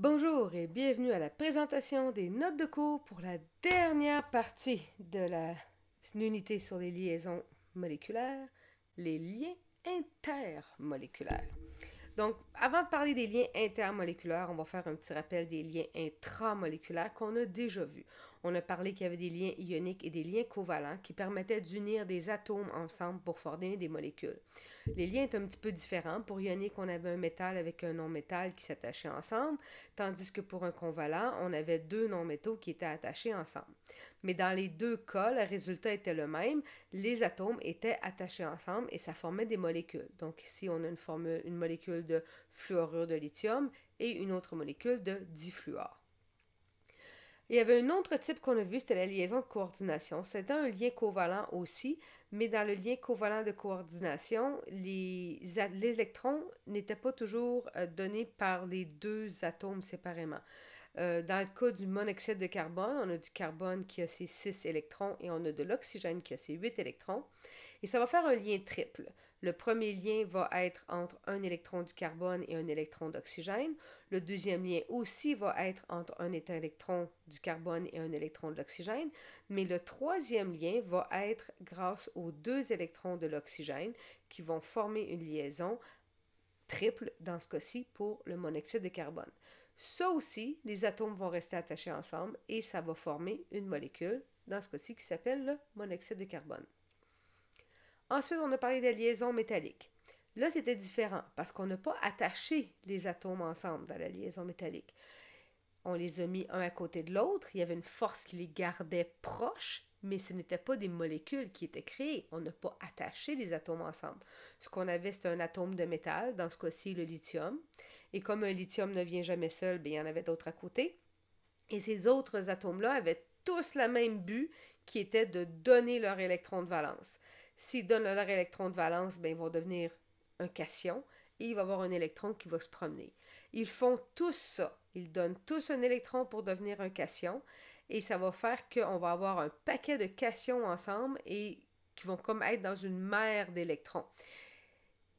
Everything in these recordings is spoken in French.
Bonjour et bienvenue à la présentation des notes de cours pour la dernière partie de l'unité sur les liaisons moléculaires, les liens intermoléculaires. Donc, avant de parler des liens intermoléculaires, on va faire un petit rappel des liens intramoléculaires qu'on a déjà vus. On a parlé qu'il y avait des liens ioniques et des liens covalents qui permettaient d'unir des atomes ensemble pour former des molécules. Les liens étaient un petit peu différents. Pour ionique, on avait un métal avec un non-métal qui s'attachait ensemble, tandis que pour un covalent, on avait deux non-métaux qui étaient attachés ensemble. Mais dans les deux cas, le résultat était le même. Les atomes étaient attachés ensemble et ça formait des molécules. Donc ici, on a une, une molécule de fluorure de lithium et une autre molécule de difluor. Il y avait un autre type qu'on a vu, c'était la liaison de coordination. C'est un lien covalent aussi, mais dans le lien covalent de coordination, les électrons n'étaient pas toujours euh, donnés par les deux atomes séparément. Euh, dans le cas du monoxyde de carbone, on a du carbone qui a ses 6 électrons et on a de l'oxygène qui a ses 8 électrons. Et ça va faire un lien triple. Le premier lien va être entre un électron du carbone et un électron d'oxygène. Le deuxième lien aussi va être entre un électron du carbone et un électron de l'oxygène. Mais le troisième lien va être grâce aux deux électrons de l'oxygène qui vont former une liaison triple dans ce cas-ci pour le monoxyde de carbone. Ça aussi, les atomes vont rester attachés ensemble et ça va former une molécule, dans ce cas-ci qui s'appelle le monoxyde de carbone. Ensuite, on a parlé des liaisons métalliques. Là, c'était différent parce qu'on n'a pas attaché les atomes ensemble dans la liaison métallique. On les a mis un à côté de l'autre, il y avait une force qui les gardait proches, mais ce n'était pas des molécules qui étaient créées. On n'a pas attaché les atomes ensemble. Ce qu'on avait, c'était un atome de métal, dans ce cas-ci le lithium. Et comme un lithium ne vient jamais seul, ben, il y en avait d'autres à côté. Et ces autres atomes-là avaient tous le même but qui était de donner leur électron de valence. S'ils donnent leur électron de valence, ben, ils vont devenir un cation et il va y avoir un électron qui va se promener. Ils font tous ça. Ils donnent tous un électron pour devenir un cation et ça va faire qu'on va avoir un paquet de cations ensemble et qui vont comme être dans une mer d'électrons.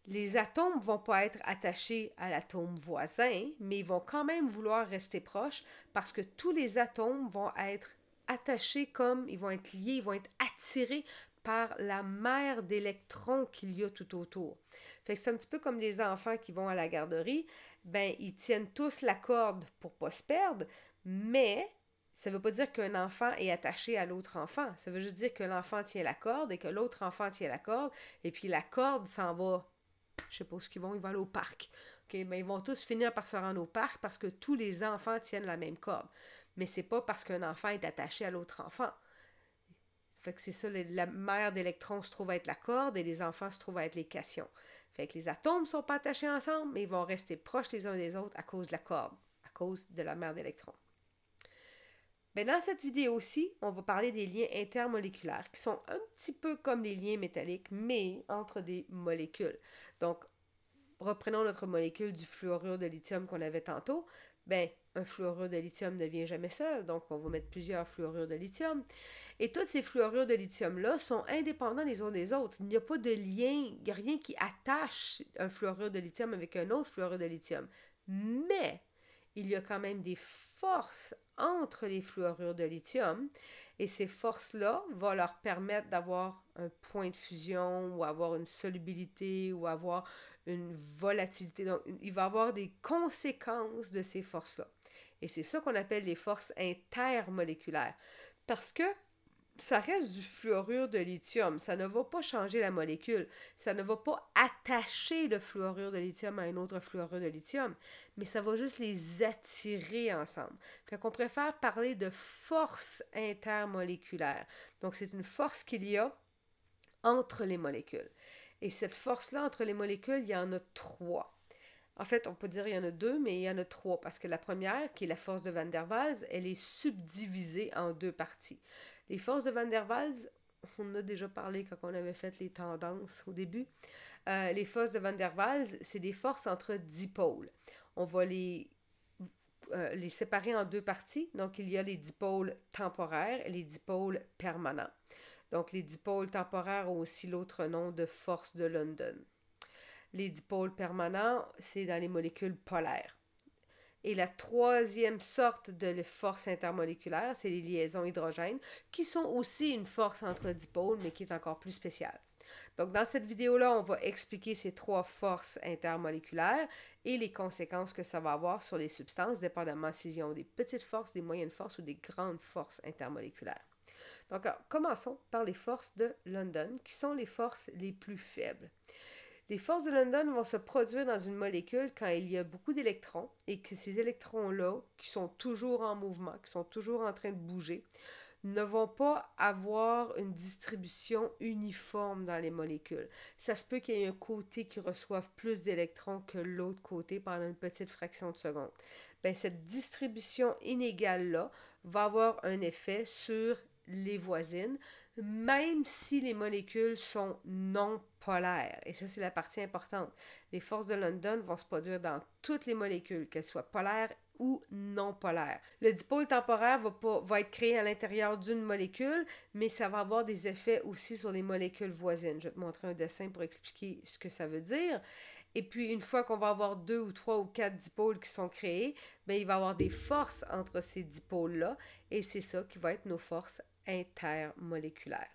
Les atomes ne vont pas être attachés à l'atome voisin, mais ils vont quand même vouloir rester proches parce que tous les atomes vont être attachés comme, ils vont être liés, ils vont être attirés par la mère d'électrons qu'il y a tout autour. Fait c'est un petit peu comme les enfants qui vont à la garderie, ben ils tiennent tous la corde pour pas se perdre, mais ça veut pas dire qu'un enfant est attaché à l'autre enfant. Ça veut juste dire que l'enfant tient la corde et que l'autre enfant tient la corde, et puis la corde s'en va. Je sais pas où qu'ils vont, ils vont aller au parc. ok? Ben, ils vont tous finir par se rendre au parc parce que tous les enfants tiennent la même corde. Mais c'est pas parce qu'un enfant est attaché à l'autre enfant. Fait que c'est ça, la mère d'électrons se trouve à être la corde et les enfants se trouvent à être les cations. Fait que les atomes ne sont pas attachés ensemble, mais ils vont rester proches les uns des autres à cause de la corde, à cause de la mère d'électrons. Mais ben, dans cette vidéo aussi on va parler des liens intermoléculaires, qui sont un petit peu comme les liens métalliques, mais entre des molécules. Donc, reprenons notre molécule du fluorure de lithium qu'on avait tantôt ben, un fluorure de lithium ne vient jamais seul, donc on va mettre plusieurs fluorures de lithium. Et toutes ces fluorures de lithium-là sont indépendants les uns des autres. Il n'y a pas de lien, il n'y a rien qui attache un fluorure de lithium avec un autre fluorure de lithium. Mais il y a quand même des forces entre les fluorures de lithium et ces forces-là vont leur permettre d'avoir un point de fusion ou avoir une solubilité ou avoir une volatilité. Donc, il va avoir des conséquences de ces forces-là. Et c'est ça qu'on appelle les forces intermoléculaires. Parce que ça reste du fluorure de lithium. Ça ne va pas changer la molécule. Ça ne va pas attacher le fluorure de lithium à un autre fluorure de lithium. Mais ça va juste les attirer ensemble. Fait qu'on préfère parler de force intermoléculaire. Donc, c'est une force qu'il y a entre les molécules. Et cette force-là entre les molécules, il y en a trois. En fait, on peut dire qu'il y en a deux, mais il y en a trois, parce que la première, qui est la force de Van der Waals, elle est subdivisée en deux parties. Les forces de Van der Waals, on a déjà parlé quand on avait fait les tendances au début. Euh, les forces de Van der Waals, c'est des forces entre dipôles. On va les, euh, les séparer en deux parties. Donc, il y a les dipôles temporaires et les dipôles permanents. Donc les dipôles temporaires ont aussi l'autre nom de force de London. Les dipôles permanents, c'est dans les molécules polaires. Et la troisième sorte de force intermoléculaire, c'est les liaisons hydrogènes, qui sont aussi une force entre dipôles, mais qui est encore plus spéciale. Donc, dans cette vidéo-là, on va expliquer ces trois forces intermoléculaires et les conséquences que ça va avoir sur les substances, dépendamment s'ils ont des petites forces, des moyennes forces ou des grandes forces intermoléculaires. Donc, ah, commençons par les forces de London, qui sont les forces les plus faibles. Les forces de London vont se produire dans une molécule quand il y a beaucoup d'électrons et que ces électrons-là, qui sont toujours en mouvement, qui sont toujours en train de bouger, ne vont pas avoir une distribution uniforme dans les molécules. Ça se peut qu'il y ait un côté qui reçoive plus d'électrons que l'autre côté pendant une petite fraction de seconde. Bien, cette distribution inégale-là va avoir un effet sur les voisines, même si les molécules sont non polaires. Et ça, c'est la partie importante. Les forces de London vont se produire dans toutes les molécules, qu'elles soient polaires ou non polaires. Le dipôle temporaire va, être créé à l'intérieur d'une molécule, mais ça va avoir des effets aussi sur les molécules voisines. Je vais te montrer un dessin pour expliquer ce que ça veut dire. Et puis, une fois qu'on va avoir deux ou trois ou quatre dipôles qui sont créés, bien, il va y avoir des forces entre ces dipôles-là. Et c'est ça qui va être nos forces intermoléculaire.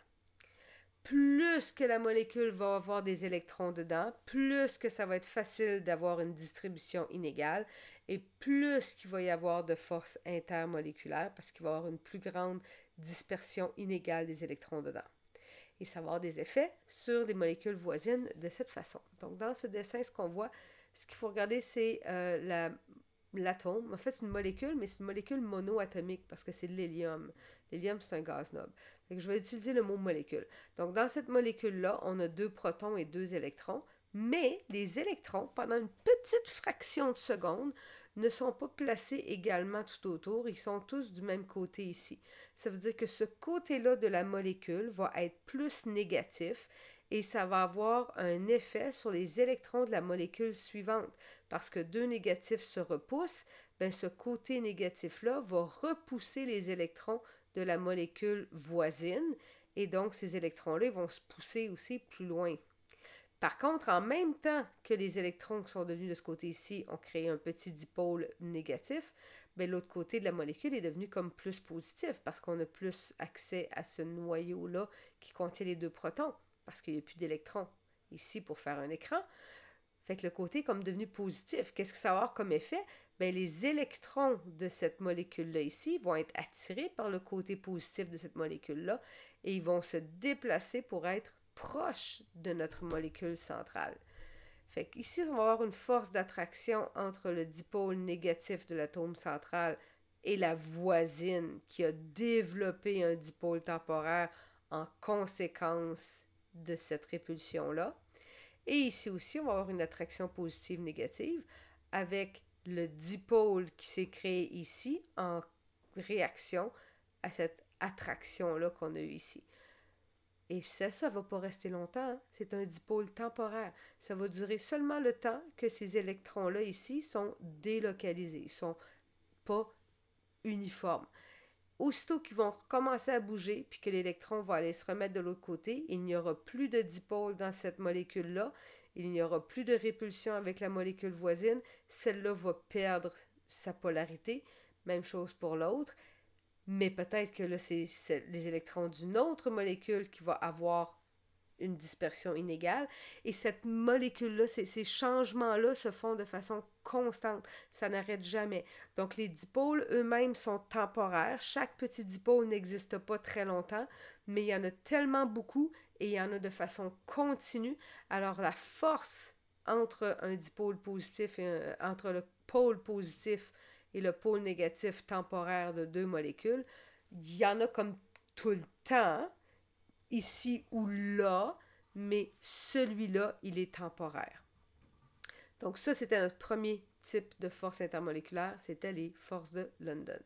Plus que la molécule va avoir des électrons dedans, plus que ça va être facile d'avoir une distribution inégale et plus qu'il va y avoir de force intermoléculaire parce qu'il va y avoir une plus grande dispersion inégale des électrons dedans et ça va avoir des effets sur des molécules voisines de cette façon. Donc, dans ce dessin, ce qu'on voit, ce qu'il faut regarder, c'est euh, la l'atome. En fait, c'est une molécule, mais c'est une molécule monoatomique parce que c'est de l'hélium. L'hélium, c'est un gaz noble. Donc, je vais utiliser le mot molécule. Donc, dans cette molécule-là, on a deux protons et deux électrons, mais les électrons, pendant une petite fraction de seconde, ne sont pas placés également tout autour. Ils sont tous du même côté ici. Ça veut dire que ce côté-là de la molécule va être plus négatif et ça va avoir un effet sur les électrons de la molécule suivante. Parce que deux négatifs se repoussent, ben ce côté négatif-là va repousser les électrons de la molécule voisine et donc ces électrons-là vont se pousser aussi plus loin. Par contre, en même temps que les électrons qui sont devenus de ce côté-ci ont créé un petit dipôle négatif, mais ben, l'autre côté de la molécule est devenu comme plus positif parce qu'on a plus accès à ce noyau-là qui contient les deux protons parce qu'il n'y a plus d'électrons ici pour faire un écran. Fait que le côté comme devenu positif. Qu'est-ce que ça va avoir comme effet? Bien, les électrons de cette molécule-là ici vont être attirés par le côté positif de cette molécule-là et ils vont se déplacer pour être proches de notre molécule centrale. Fait qu'ici, on va avoir une force d'attraction entre le dipôle négatif de l'atome central et la voisine qui a développé un dipôle temporaire en conséquence de cette répulsion-là. Et ici aussi, on va avoir une attraction positive-négative avec le dipôle qui s'est créé ici en réaction à cette attraction-là qu'on a eue ici. Et ça, ça ne va pas rester longtemps. Hein. C'est un dipôle temporaire. Ça va durer seulement le temps que ces électrons-là ici sont délocalisés, ils sont pas uniformes aussitôt qu'ils vont commencer à bouger, puis que l'électron va aller se remettre de l'autre côté, il n'y aura plus de dipôle dans cette molécule-là, il n'y aura plus de répulsion avec la molécule voisine, celle-là va perdre sa polarité, même chose pour l'autre, mais peut-être que là, c'est les électrons d'une autre molécule qui va avoir une dispersion inégale. Et cette molécule-là, ces, ces changements-là se font de façon constante. Ça n'arrête jamais. Donc, les dipôles eux-mêmes sont temporaires. Chaque petit dipôle n'existe pas très longtemps, mais il y en a tellement beaucoup et il y en a de façon continue. Alors, la force entre un dipôle positif et entre le pôle positif et le pôle négatif temporaire de deux molécules, il y en a comme tout le temps hein ici ou là, mais celui-là, il est temporaire. Donc ça, c'était notre premier type de force intermoléculaire, c'était les forces de London.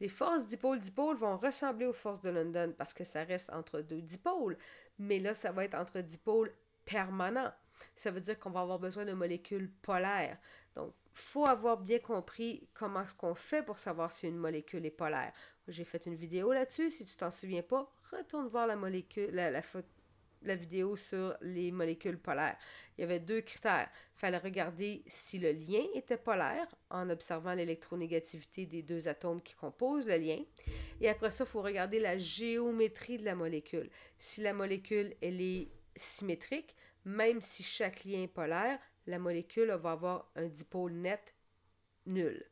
Les forces dipôle-dipôle vont ressembler aux forces de London parce que ça reste entre deux dipôles, mais là, ça va être entre dipôles permanents. Ça veut dire qu'on va avoir besoin de molécules polaires. Donc, faut avoir bien compris comment ce qu'on fait pour savoir si une molécule est polaire. J'ai fait une vidéo là-dessus. Si tu t'en souviens pas, retourne voir la molécule, la, la vidéo sur les molécules polaires. Il y avait deux critères. Il fallait regarder si le lien était polaire en observant l'électronégativité des deux atomes qui composent le lien. Et après ça, il faut regarder la géométrie de la molécule. Si la molécule, elle est symétrique, même si chaque lien est polaire, la molécule va avoir un dipôle net nul.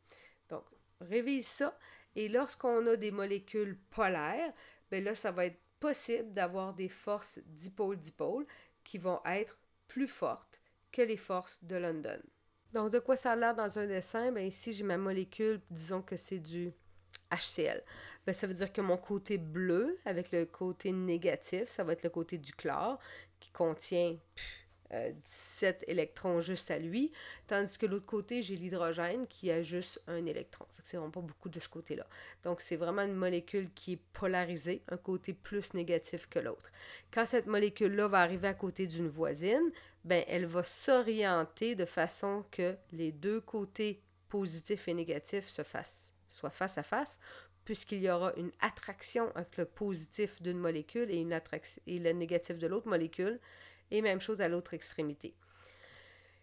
Donc, révise ça et lorsqu'on a des molécules polaires, bien là, ça va être possible d'avoir des forces dipôle-dipôle qui vont être plus fortes que les forces de London. Donc, de quoi ça a l'air dans un dessin? Ben ici, j'ai ma molécule, disons que c'est du HCl. Ben ça veut dire que mon côté bleu, avec le côté négatif, ça va être le côté du chlore qui contient 17 euh, électrons juste à lui, tandis que l'autre côté, j'ai l'hydrogène qui a juste un électron. c'est vraiment pas beaucoup de ce côté-là. Donc, c'est vraiment une molécule qui est polarisée, un côté plus négatif que l'autre. Quand cette molécule-là va arriver à côté d'une voisine, ben, elle va s'orienter de façon que les deux côtés positifs et négatifs se fassent, soient face à face puisqu'il y aura une attraction entre le positif d'une molécule et, une attraction, et le négatif de l'autre molécule et même chose à l'autre extrémité.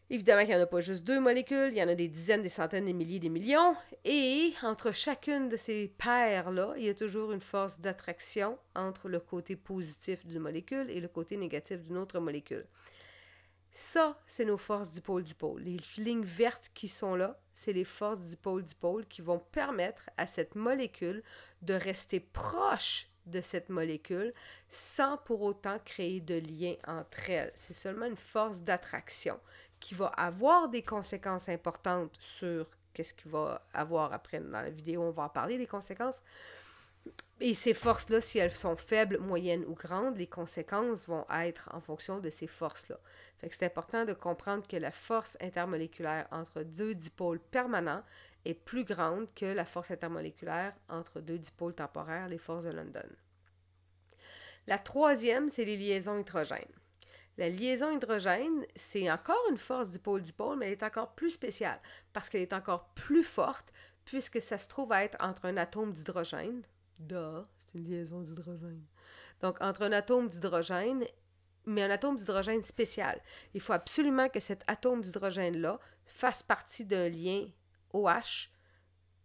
Évidemment qu'il n'y en a pas juste deux molécules, il y en a des dizaines, des centaines, des milliers, des millions. Et entre chacune de ces paires-là, il y a toujours une force d'attraction entre le côté positif d'une molécule et le côté négatif d'une autre molécule. Ça, c'est nos forces dipôle-dipôle. Les lignes vertes qui sont là, c'est les forces dipôle-dipôle qui vont permettre à cette molécule de rester proche de cette molécule sans pour autant créer de lien entre elles. C'est seulement une force d'attraction qui va avoir des conséquences importantes sur qu'est-ce qu'il va avoir après. Dans la vidéo, on va en parler des conséquences. Et ces forces-là, si elles sont faibles, moyennes ou grandes, les conséquences vont être en fonction de ces forces-là. Fait c'est important de comprendre que la force intermoléculaire entre deux dipôles permanents est plus grande que la force intermoléculaire entre deux dipôles temporaires, les forces de London. La troisième, c'est les liaisons hydrogènes. La liaison hydrogène, c'est encore une force dipôle-dipôle, mais elle est encore plus spéciale parce qu'elle est encore plus forte puisque ça se trouve être entre un atome d'hydrogène. Da, c'est une liaison d'hydrogène. Donc, entre un atome d'hydrogène, mais un atome d'hydrogène spécial. Il faut absolument que cet atome d'hydrogène-là fasse partie d'un lien OH,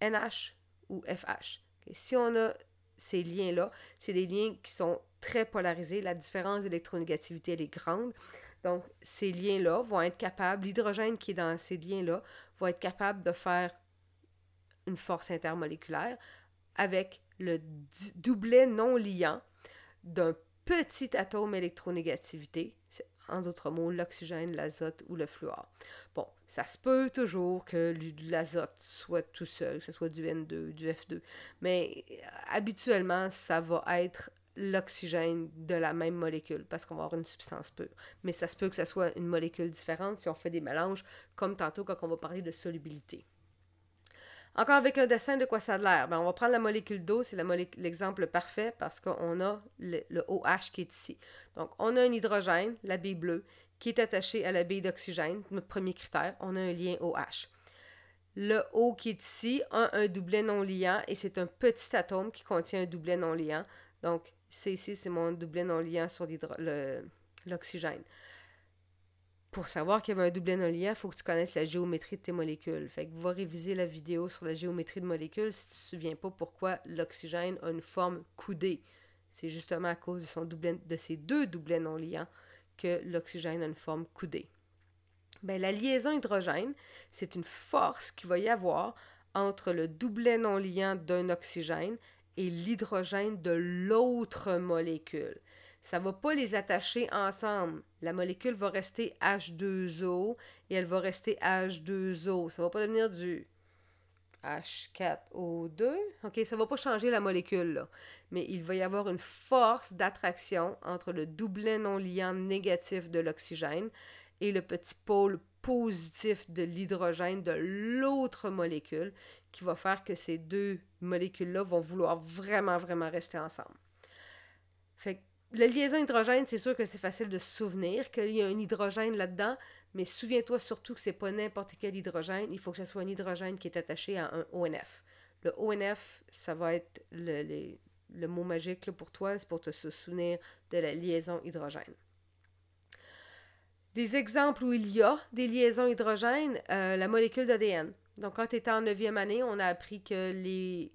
NH ou FH. Si on a ces liens-là, c'est des liens qui sont très polarisés. La différence d'électronégativité, elle est grande. Donc, ces liens-là vont être capables, l'hydrogène qui est dans ces liens-là, va être capable de faire une force intermoléculaire avec le doublet non liant d'un petit atome électronégativité, en d'autres mots, l'oxygène, l'azote ou le fluor. Bon, ça se peut toujours que l'azote soit tout seul, que ce soit du N2, du F2, mais euh, habituellement, ça va être l'oxygène de la même molécule parce qu'on va avoir une substance pure. Mais ça se peut que ce soit une molécule différente si on fait des mélanges, comme tantôt quand on va parler de solubilité. Encore avec un dessin de quoi ça a l'air. Ben, on va prendre la molécule d'eau, c'est l'exemple parfait parce qu'on a le, OH qui est ici. Donc, on a un hydrogène, la bille bleue, qui est attachée à la bille d'oxygène, notre premier critère. On a un lien OH. Le O qui est ici a un doublet non liant et c'est un petit atome qui contient un doublet non liant. Donc, c'est ici, c'est mon doublet non liant sur l'oxygène pour savoir qu'il y avait un ben, doublet non il faut que tu connaisses la géométrie de tes molécules. Fait que va réviser la vidéo sur la géométrie de molécules si tu ne te souviens pas pourquoi l'oxygène a une forme coudée. C'est justement à cause de, son de ces deux doublets non liants que l'oxygène a une forme coudée. Ben, la liaison hydrogène, c'est une force qu'il va y avoir entre le doublet non liant d'un oxygène et l'hydrogène de l'autre molécule ça ne va pas les attacher ensemble. La molécule va rester H2O et elle va rester H2O. Ça ne va pas devenir du H4O2. OK, ça ne va pas changer la molécule, Mais il va y avoir une force d'attraction entre le doublet non liant négatif de l'oxygène et le petit pôle positif de l'hydrogène de l'autre molécule qui va faire que ces deux molécules-là vont vouloir vraiment, vraiment rester ensemble. Fait que la liaison hydrogène, c'est sûr que c'est facile de se souvenir qu'il y a un hydrogène là-dedans, mais souviens-toi surtout que c'est pas n'importe quel hydrogène, il faut que ce soit un hydrogène qui est attaché à un ONF. Le ONF, ça va être le, mot magique pour toi, c'est pour te souvenir de la liaison hydrogène. Des exemples où il y a des liaisons hydrogène, euh, la molécule d'ADN. Donc, quand tu étais en 9e année, on a appris que les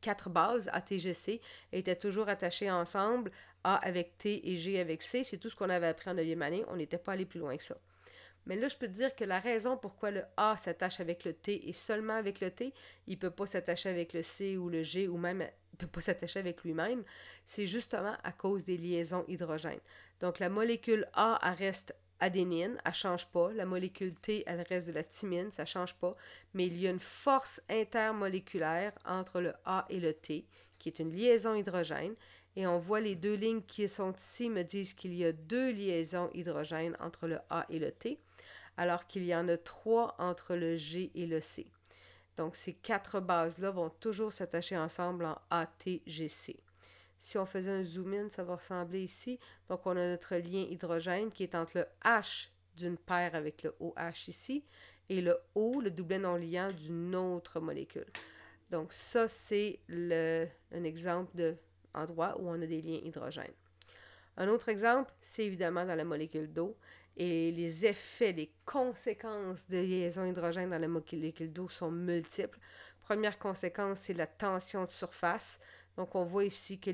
quatre bases ATGC étaient toujours attachées ensemble a avec T et G avec C, c'est tout ce qu'on avait appris en 9e année, on n'était pas allé plus loin que ça. Mais là, je peux te dire que la raison pourquoi le A s'attache avec le T et seulement avec le T, il ne peut pas s'attacher avec le C ou le G ou même il ne peut pas s'attacher avec lui-même, c'est justement à cause des liaisons hydrogènes. Donc la molécule A reste adénine, elle change pas. La molécule T, elle reste de la thymine, ça change pas. Mais il y a une force intermoléculaire entre le A et le T, qui est une liaison hydrogène. Et on voit les deux lignes qui sont ici me disent qu'il y a deux liaisons hydrogène entre le A et le T, alors qu'il y en a trois entre le G et le C. Donc ces quatre bases-là vont toujours s'attacher ensemble en ATGC. Si on faisait un zoom-in, ça va ressembler ici. Donc, on a notre lien hydrogène qui est entre le H d'une paire avec le OH ici et le O, le doublet non liant d'une autre molécule. Donc, ça, c'est un exemple d'endroit où on a des liens hydrogènes. Un autre exemple, c'est évidemment dans la molécule d'eau. Et les effets, les conséquences de liaisons hydrogène dans la molécule d'eau sont multiples. Première conséquence, c'est la tension de surface. Donc, on voit ici que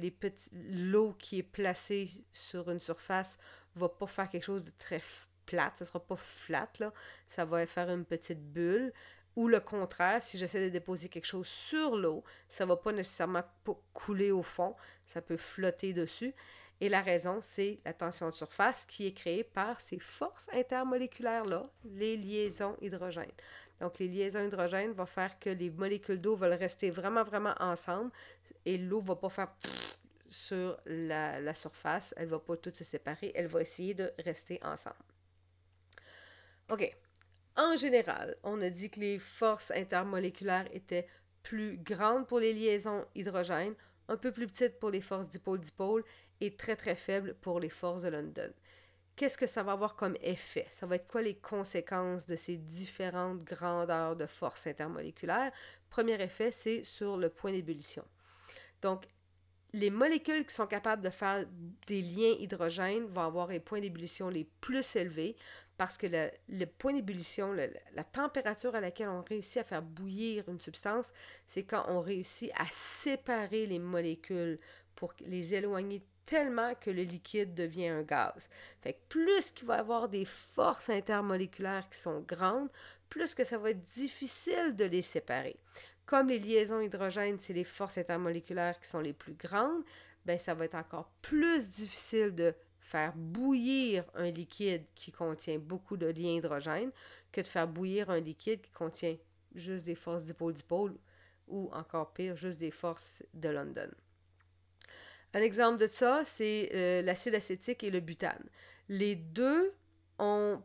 l'eau qui est placée sur une surface va pas faire quelque chose de très plate, ce sera pas flat, là. ça va faire une petite bulle. Ou le contraire, si j'essaie de déposer quelque chose sur l'eau, ça va pas nécessairement couler au fond, ça peut flotter dessus. Et la raison, c'est la tension de surface qui est créée par ces forces intermoléculaires-là, les liaisons hydrogènes. Donc, les liaisons hydrogènes vont faire que les molécules d'eau veulent rester vraiment, vraiment ensemble et l'eau ne va pas faire sur la, la surface. Elle ne va pas toutes se séparer. Elle va essayer de rester ensemble. OK. En général, on a dit que les forces intermoléculaires étaient plus grandes pour les liaisons hydrogènes, un peu plus petites pour les forces dipôle-dipôle et très très faibles pour les forces de London qu'est-ce que ça va avoir comme effet? Ça va être quoi les conséquences de ces différentes grandeurs de force intermoléculaire? Premier effet, c'est sur le point d'ébullition. Donc, les molécules qui sont capables de faire des liens hydrogène vont avoir les points d'ébullition les plus élevés parce que le, le point d'ébullition, la température à laquelle on réussit à faire bouillir une substance, c'est quand on réussit à séparer les molécules pour les éloigner tellement que le liquide devient un gaz. Fait que plus qu'il va y avoir des forces intermoléculaires qui sont grandes, plus que ça va être difficile de les séparer. Comme les liaisons hydrogènes, c'est les forces intermoléculaires qui sont les plus grandes, ben ça va être encore plus difficile de faire bouillir un liquide qui contient beaucoup de liens hydrogène que de faire bouillir un liquide qui contient juste des forces dipôle-dipôle ou encore pire, juste des forces de London. Un exemple de ça, c'est euh, l'acide acétique et le butane. Les deux ont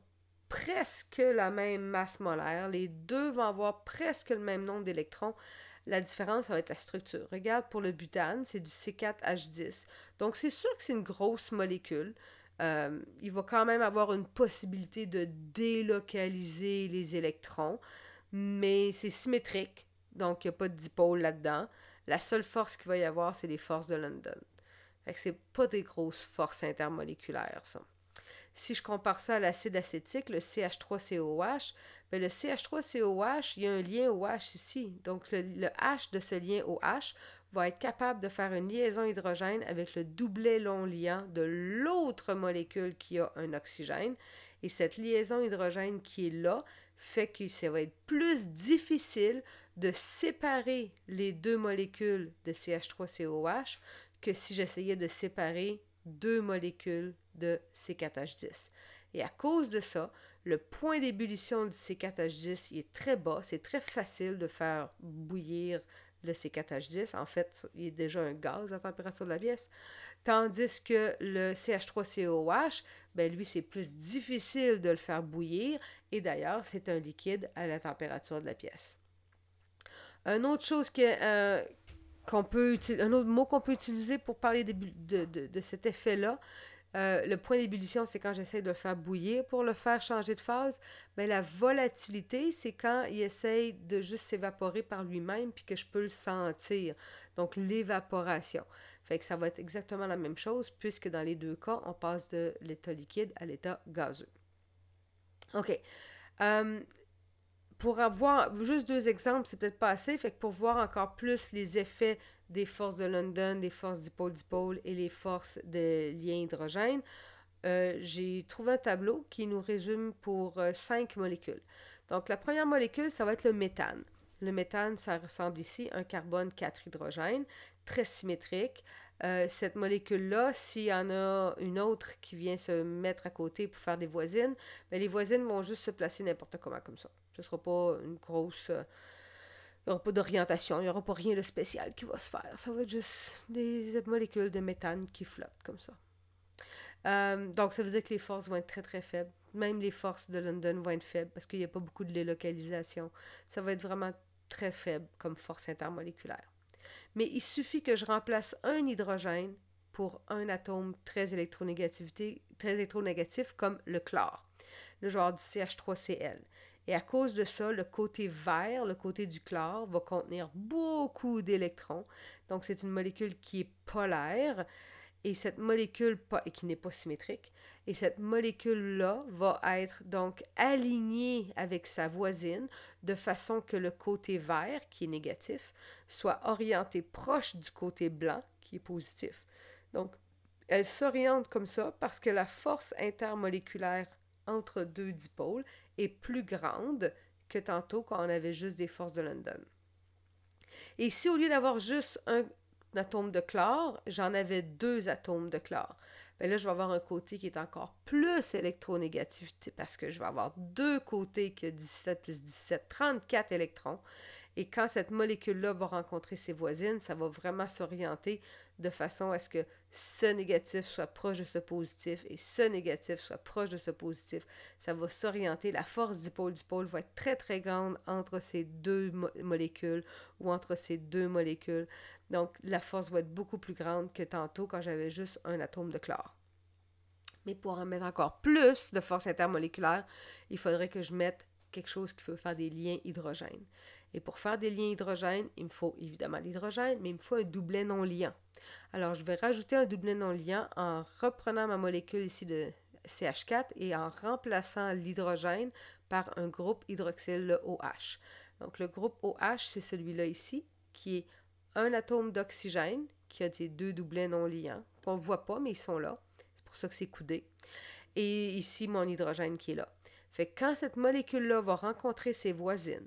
presque la même masse molaire, les deux vont avoir presque le même nombre d'électrons. La différence, ça va être la structure. Regarde, pour le butane, c'est du C4H10. Donc, c'est sûr que c'est une grosse molécule. Euh, il va quand même avoir une possibilité de délocaliser les électrons, mais c'est symétrique, donc il n'y a pas de dipôle là-dedans. La seule force qu'il va y avoir, c'est les forces de London. Fait que c'est pas des grosses forces intermoléculaires, ça. Si je compare ça à l'acide acétique, le CH3COH, ben, le CH3COH, il y a un lien OH ici. Donc le, H de ce lien OH va être capable de faire une liaison hydrogène avec le doublet long liant de l'autre molécule qui a un oxygène. Et cette liaison hydrogène qui est là fait que ça va être plus difficile de séparer les deux molécules de CH3COH que si j'essayais de séparer deux molécules de C4H10. Et à cause de ça, le point d'ébullition du C4H10 est très bas. C'est très facile de faire bouillir le C4H10. En fait, il est déjà un gaz à température de la pièce. Tandis que le CH3COH, ben lui, c'est plus difficile de le faire bouillir. Et d'ailleurs, c'est un liquide à la température de la pièce. Une autre chose que, euh, qu'on peut un autre mot qu'on peut utiliser pour parler de, de, cet effet-là. Euh, le point d'ébullition, c'est quand j'essaie de le faire bouillir pour le faire changer de phase. Mais la volatilité, c'est quand il essaye de juste s'évaporer par lui-même puis que je peux le sentir. Donc, l'évaporation. Fait que ça va être exactement la même chose puisque dans les deux cas, on passe de l'état liquide à l'état gazeux. OK. Euh, pour avoir juste deux exemples, c'est peut-être pas assez. Fait que pour voir encore plus les effets des forces de London, des forces dipôle-dipôle et les forces de lien hydrogène, euh, j'ai trouvé un tableau qui nous résume pour euh, cinq molécules. Donc, la première molécule, ça va être le méthane. Le méthane, ça ressemble ici à un carbone 4 hydrogène, très symétrique. Euh, cette molécule-là, s'il y en a une autre qui vient se mettre à côté pour faire des voisines, mais ben, les voisines vont juste se placer n'importe comment comme ça. Ce ne sera pas une grosse... il euh, n'y aura pas d'orientation, il n'y aura pas rien de spécial qui va se faire. Ça va être juste des molécules de méthane qui flottent comme ça. Euh, donc, ça veut dire que les forces vont être très, très faibles. Même les forces de London vont être faibles parce qu'il n'y a pas beaucoup de délocalisation. Ça va être vraiment très faible comme force intermoléculaire mais il suffit que je remplace un hydrogène pour un atome très, très électronégatif comme le chlore, le genre du CH3Cl. Et à cause de ça, le côté vert, le côté du chlore, va contenir beaucoup d'électrons. Donc, c'est une molécule qui est polaire et cette molécule qui n'est pas symétrique, et cette molécule-là va être donc alignée avec sa voisine de façon que le côté vert, qui est négatif, soit orienté proche du côté blanc, qui est positif. Donc, elle s'oriente comme ça parce que la force intermoléculaire entre deux dipôles est plus grande que tantôt quand on avait juste des forces de London. Et si au lieu d'avoir juste un, atome de chlore, j'en avais deux atomes de chlore. Mais ben là, je vais avoir un côté qui est encore plus électronégativité parce que je vais avoir deux côtés que 17 plus 17, 34 électrons. Et quand cette molécule-là va rencontrer ses voisines, ça va vraiment s'orienter de façon à ce que ce négatif soit proche de ce positif et ce négatif soit proche de ce positif. Ça va s'orienter. La force dipôle-dipôle va être très, très grande entre ces deux molécules ou entre ces deux molécules. Donc, la force va être beaucoup plus grande que tantôt quand j'avais juste un atome de chlore. Mais pour en mettre encore plus de force intermoléculaire, il faudrait que je mette quelque chose qui peut faire des liens hydrogènes. Et pour faire des liens hydrogène, il me faut évidemment l'hydrogène, mais il me faut un doublet non liant. Alors, je vais rajouter un doublet non liant en reprenant ma molécule ici de CH4 et en remplaçant l'hydrogène par un groupe hydroxyle, le OH. Donc, le groupe OH, c'est celui-là ici, qui est un atome d'oxygène qui a des deux doublets non liants, qu'on ne voit pas, mais ils sont là. C'est pour ça que c'est coudé. Et ici, mon hydrogène qui est là. Fait que quand cette molécule-là va rencontrer ses voisines,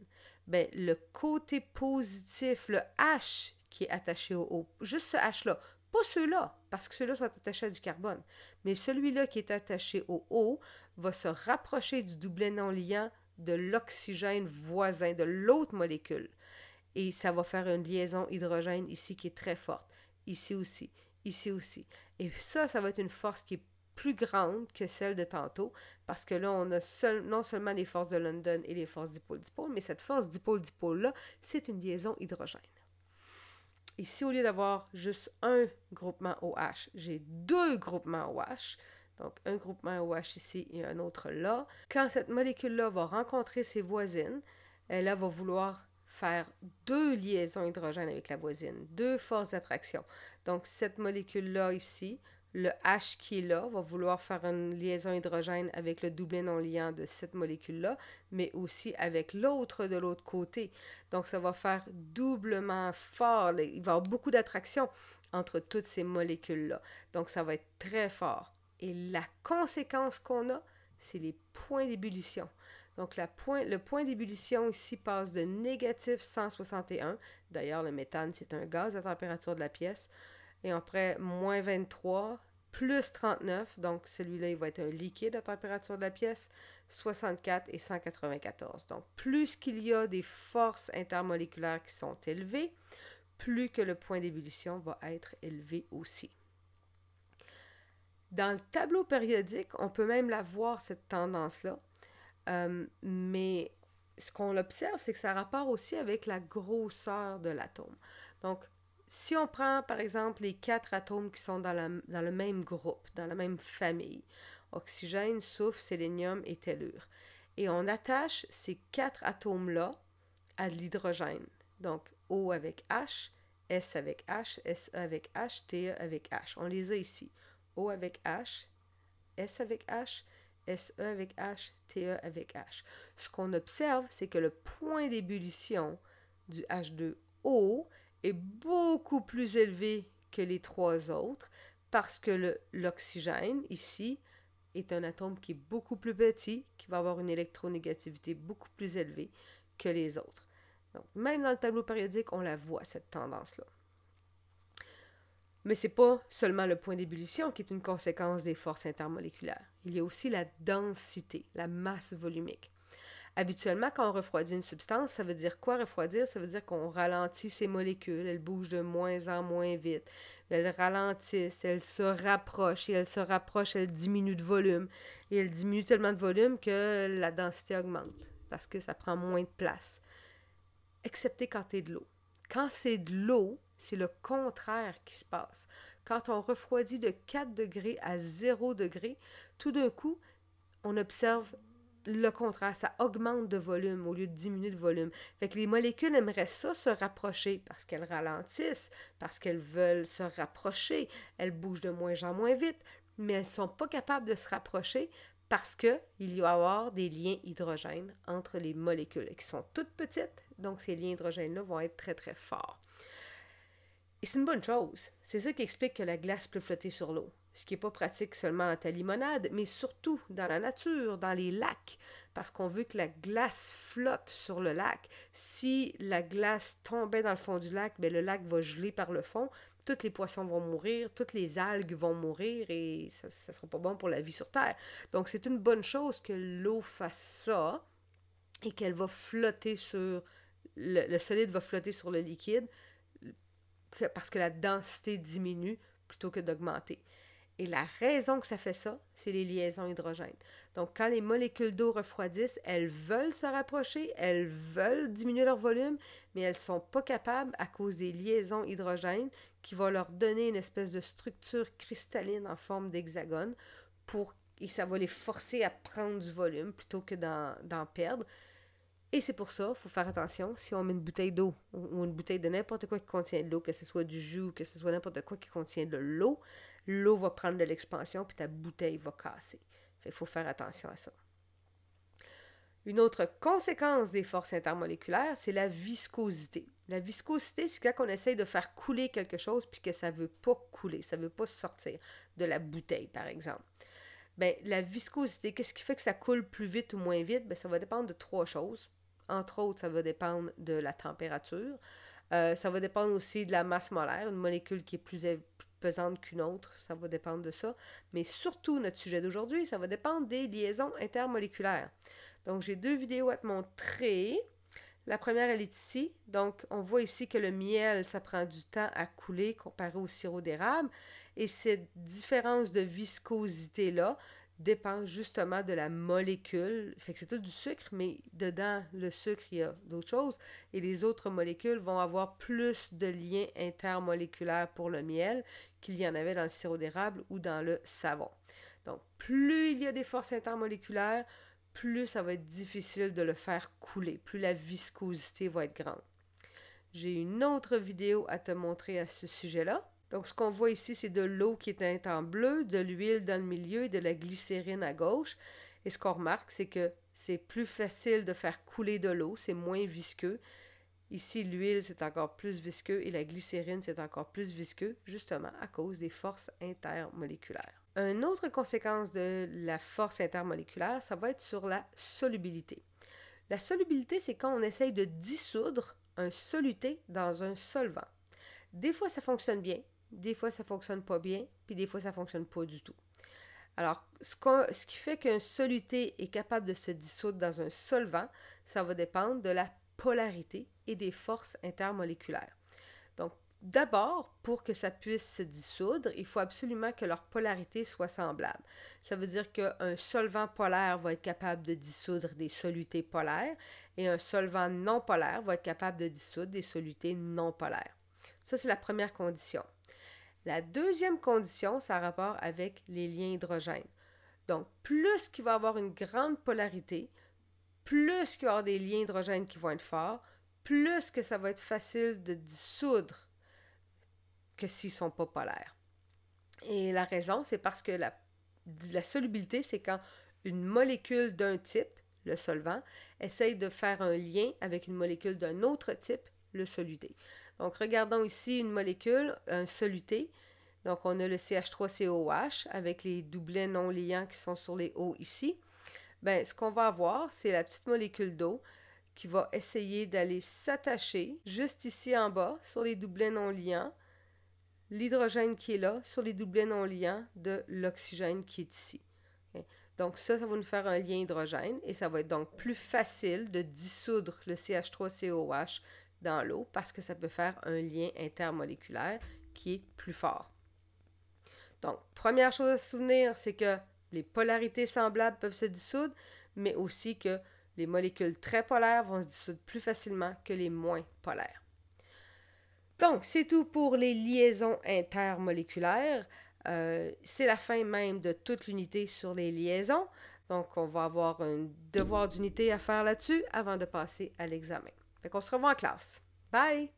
ben, le côté positif, le H qui est attaché au haut, juste ce H-là, pas ceux-là, parce que ceux-là sont attachés à du carbone, mais celui-là qui est attaché au O va se rapprocher du doublet non liant de l'oxygène voisin, de l'autre molécule. Et ça va faire une liaison hydrogène ici qui est très forte, ici aussi, ici aussi. Et ça, ça va être une force qui est plus grande que celle de tantôt, parce que là, on a non seulement les forces de London et les forces dipôle-dipôle, mais cette force dipôle-dipôle-là, c'est une liaison hydrogène. Ici, au lieu d'avoir juste un groupement OH, j'ai deux groupements OH, donc un groupement OH ici et un autre là, quand cette molécule-là va rencontrer ses voisines, elle va vouloir faire deux liaisons hydrogènes avec la voisine, deux forces d'attraction. Donc cette molécule-là ici le H qui est là va vouloir faire une liaison hydrogène avec le doublé non liant de cette molécule-là, mais aussi avec l'autre de l'autre côté. Donc, ça va faire doublement fort. Il va y avoir beaucoup d'attraction entre toutes ces molécules-là. Donc, ça va être très fort. Et la conséquence qu'on a, c'est les points d'ébullition. Donc, le point d'ébullition ici passe de négatif 161. D'ailleurs, le méthane, c'est un gaz à température de la pièce et après, moins 23, plus 39, donc celui-là, il va être un liquide à température de la pièce, 64 et 194. Donc, plus qu'il y a des forces intermoléculaires qui sont élevées, plus que le point d'ébullition va être élevé aussi. Dans le tableau périodique, on peut même la voir, cette tendance-là, euh, mais ce qu'on observe, c'est que ça rapporte aussi avec la grosseur de l'atome. Donc, si on prend par exemple les quatre atomes qui sont dans, le même groupe, dans la même famille, oxygène, soufre, sélénium et tellure, et on attache ces quatre atomes-là à de l'hydrogène. Donc O avec H, S avec H, SE avec H, TE avec H. On les a ici. O avec H, S avec H, SE avec H, TE avec H. Ce qu'on observe, c'est que le point d'ébullition du H2O est beaucoup plus élevé que les trois autres parce que l'oxygène ici est un atome qui est beaucoup plus petit, qui va avoir une électronégativité beaucoup plus élevée que les autres. Donc, même dans le tableau périodique, on la voit, cette tendance-là. Mais ce n'est pas seulement le point d'ébullition qui est une conséquence des forces intermoléculaires. Il y a aussi la densité, la masse volumique. Habituellement, quand on refroidit une substance, ça veut dire quoi refroidir? Ça veut dire qu'on ralentit ses molécules, elles bougent de moins en moins vite, elles ralentissent, elles se rapprochent, et elles se rapprochent, elles diminuent de volume, et elles diminuent tellement de volume que la densité augmente, parce que ça prend moins de place, excepté quand c'est de l'eau. Quand c'est de l'eau, c'est le contraire qui se passe. Quand on refroidit de 4 degrés à 0 degrés tout d'un coup, on observe le contraire, ça augmente de volume au lieu de diminuer de volume. Fait que les molécules aimeraient ça se rapprocher parce qu'elles ralentissent, parce qu'elles veulent se rapprocher, elles bougent de moins en moins vite, mais elles ne sont pas capables de se rapprocher parce qu'il y a avoir des liens hydrogènes entre les molécules qui sont toutes petites, donc ces liens hydrogènes là vont être très très forts. Et c'est une bonne chose. C'est ça qui explique que la glace peut flotter sur l'eau ce qui n'est pas pratique seulement dans ta limonade, mais surtout dans la nature, dans les lacs, parce qu'on veut que la glace flotte sur le lac. Si la glace tombait dans le fond du lac, bien, le lac va geler par le fond, tous les poissons vont mourir, toutes les algues vont mourir et ça ne sera pas bon pour la vie sur Terre. Donc c'est une bonne chose que l'eau fasse ça et qu'elle va flotter sur... le solide va flotter sur le liquide parce que la densité diminue plutôt que d'augmenter. Et la raison que ça fait ça, c'est les liaisons hydrogènes. Donc, quand les molécules d'eau refroidissent, elles veulent se rapprocher, elles veulent diminuer leur volume, mais elles ne sont pas capables à cause des liaisons hydrogènes qui vont leur donner une espèce de structure cristalline en forme d'hexagone et ça va les forcer à prendre du volume plutôt que d'en perdre. Et c'est pour ça, il faut faire attention, si on met une bouteille d'eau ou une bouteille de n'importe quoi qui contient de l'eau, que ce soit du jus, que ce soit n'importe quoi qui contient de l'eau, l'eau va prendre de l'expansion, puis ta bouteille va casser. il faut faire attention à ça. Une autre conséquence des forces intermoléculaires, c'est la viscosité. La viscosité, c'est quand on essaye de faire couler quelque chose puis que ça ne veut pas couler, ça ne veut pas sortir de la bouteille, par exemple. Bien, la viscosité, qu'est-ce qui fait que ça coule plus vite ou moins vite? Bien, ça va dépendre de trois choses. Entre autres, ça va dépendre de la température. Euh, ça va dépendre aussi de la masse molaire, une molécule qui est plus, pesante qu'une autre, ça va dépendre de ça. Mais surtout, notre sujet d'aujourd'hui, ça va dépendre des liaisons intermoléculaires. Donc, j'ai deux vidéos à te montrer. La première, elle est ici. Donc, on voit ici que le miel, ça prend du temps à couler comparé au sirop d'érable. Et cette différence de viscosité-là, dépend justement de la molécule. Fait que c'est tout du sucre, mais dedans le sucre, il y a d'autres choses. Et les autres molécules vont avoir plus de liens intermoléculaires pour le miel qu'il y en avait dans le sirop d'érable ou dans le savon. Donc, plus il y a des forces intermoléculaires, plus ça va être difficile de le faire couler, plus la viscosité va être grande. J'ai une autre vidéo à te montrer à ce sujet-là. Donc, ce qu'on voit ici, c'est de l'eau qui est teinte en bleu, de l'huile dans le milieu et de la glycérine à gauche. Et ce qu'on remarque, c'est que c'est plus facile de faire couler de l'eau, c'est moins visqueux. Ici, l'huile, c'est encore plus visqueux et la glycérine, c'est encore plus visqueux, justement à cause des forces intermoléculaires. Une autre conséquence de la force intermoléculaire, ça va être sur la solubilité. La solubilité, c'est quand on essaye de dissoudre un soluté dans un solvant. Des fois, ça fonctionne bien, des fois ça fonctionne pas bien, puis des fois ça fonctionne pas du tout. Alors, ce, ce qui fait qu'un soluté est capable de se dissoudre dans un solvant, ça va dépendre de la polarité et des forces intermoléculaires. Donc, d'abord, pour que ça puisse se dissoudre, il faut absolument que leur polarité soit semblable. Ça veut dire qu'un solvant polaire va être capable de dissoudre des solutés polaires et un solvant non polaire va être capable de dissoudre des solutés non polaires. Ça, c'est la première condition. La deuxième condition, ça a rapport avec les liens hydrogènes. Donc, plus qu'il va y avoir une grande polarité, plus qu'il va y avoir des liens hydrogènes qui vont être forts, plus que ça va être facile de dissoudre que s'ils ne sont pas polaires. Et la raison, c'est parce que la, la solubilité, c'est quand une molécule d'un type, le solvant, essaye de faire un lien avec une molécule d'un autre type, le soluté. Donc, regardons ici une molécule, un soluté. Donc, on a le CH3COH avec les doublets non liants qui sont sur les hauts ici. Bien, ce qu'on va avoir, c'est la petite molécule d'eau qui va essayer d'aller s'attacher juste ici en bas sur les doublets non liants, l'hydrogène qui est là sur les doublets non liants de l'oxygène qui est ici. Donc ça, ça va nous faire un lien hydrogène et ça va être donc plus facile de dissoudre le CH3COH dans l'eau parce que ça peut faire un lien intermoléculaire qui est plus fort. Donc, première chose à se souvenir, c'est que les polarités semblables peuvent se dissoudre, mais aussi que les molécules très polaires vont se dissoudre plus facilement que les moins polaires. Donc, c'est tout pour les liaisons intermoléculaires. Euh, c'est la fin même de toute l'unité sur les liaisons. Donc, on va avoir un devoir d'unité à faire là-dessus avant de passer à l'examen. Fait qu'on se revoit en classe. Bye!